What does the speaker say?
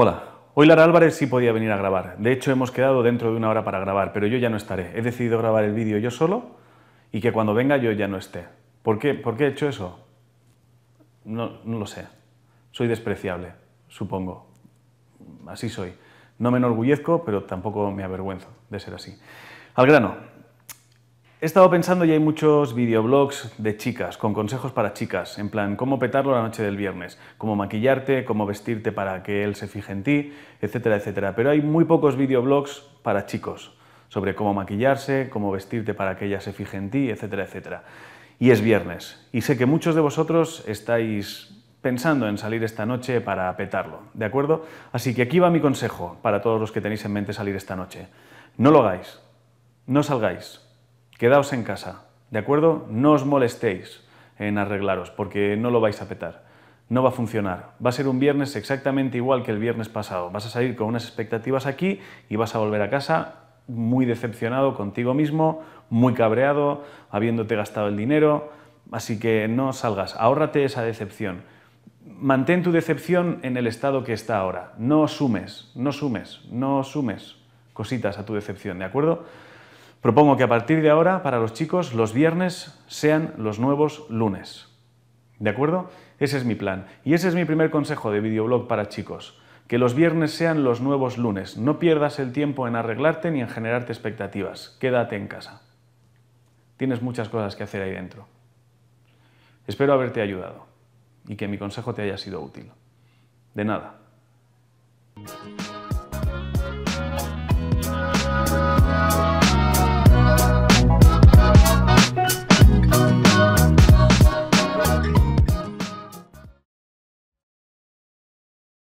Hola, Hoy Lara Álvarez sí podía venir a grabar. De hecho, hemos quedado dentro de una hora para grabar, pero yo ya no estaré. He decidido grabar el vídeo yo solo y que cuando venga yo ya no esté. ¿Por qué, qué he hecho eso? No, no lo sé. Soy despreciable, supongo. Así soy. No me enorgullezco, pero tampoco me avergüenzo de ser así. Al grano, He estado pensando y hay muchos videoblogs de chicas, con consejos para chicas, en plan cómo petarlo la noche del viernes, cómo maquillarte, cómo vestirte para que él se fije en ti, etcétera, etcétera. Pero hay muy pocos videoblogs para chicos, sobre cómo maquillarse, cómo vestirte para que ella se fije en ti, etcétera, etcétera. Y es viernes, y sé que muchos de vosotros estáis pensando en salir esta noche para petarlo, ¿de acuerdo? Así que aquí va mi consejo para todos los que tenéis en mente salir esta noche. No lo hagáis, no salgáis, quedaos en casa, ¿de acuerdo? No os molestéis en arreglaros porque no lo vais a petar. No va a funcionar. Va a ser un viernes exactamente igual que el viernes pasado. Vas a salir con unas expectativas aquí y vas a volver a casa muy decepcionado contigo mismo, muy cabreado, habiéndote gastado el dinero. Así que no salgas, ahórrate esa decepción. Mantén tu decepción en el estado que está ahora. No sumes, no sumes, no sumes cositas a tu decepción, ¿de acuerdo? Propongo que a partir de ahora, para los chicos, los viernes sean los nuevos lunes. ¿De acuerdo? Ese es mi plan. Y ese es mi primer consejo de videoblog para chicos. Que los viernes sean los nuevos lunes. No pierdas el tiempo en arreglarte ni en generarte expectativas. Quédate en casa. Tienes muchas cosas que hacer ahí dentro. Espero haberte ayudado y que mi consejo te haya sido útil. De nada.